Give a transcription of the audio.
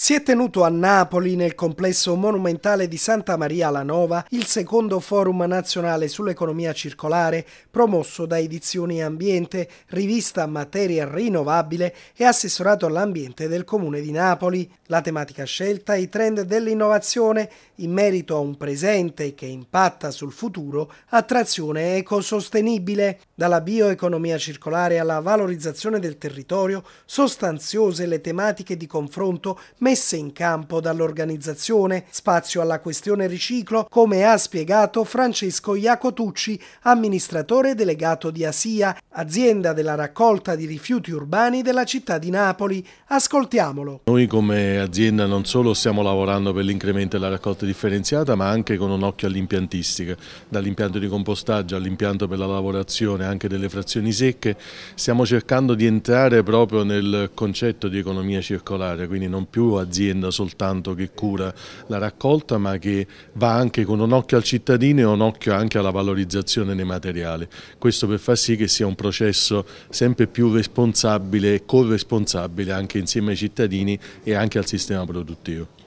Si è tenuto a Napoli, nel complesso monumentale di Santa Maria la Nova, il secondo forum nazionale sull'economia circolare promosso da Edizioni Ambiente, rivista Materia Rinnovabile e assessorato all'ambiente del Comune di Napoli. La tematica scelta è i trend dell'innovazione in merito a un presente che impatta sul futuro attrazione ecosostenibile dalla bioeconomia circolare alla valorizzazione del territorio, sostanziose le tematiche di confronto messe in campo dall'organizzazione, spazio alla questione riciclo, come ha spiegato Francesco Iacotucci, amministratore delegato di ASIA, azienda della raccolta di rifiuti urbani della città di Napoli. Ascoltiamolo. Noi come azienda non solo stiamo lavorando per l'incremento della raccolta differenziata, ma anche con un occhio all'impiantistica, dall'impianto di compostaggio all'impianto per la lavorazione anche delle frazioni secche, stiamo cercando di entrare proprio nel concetto di economia circolare, quindi non più azienda soltanto che cura la raccolta ma che va anche con un occhio al cittadino e un occhio anche alla valorizzazione dei materiali. Questo per far sì che sia un processo sempre più responsabile e corresponsabile anche insieme ai cittadini e anche al sistema produttivo.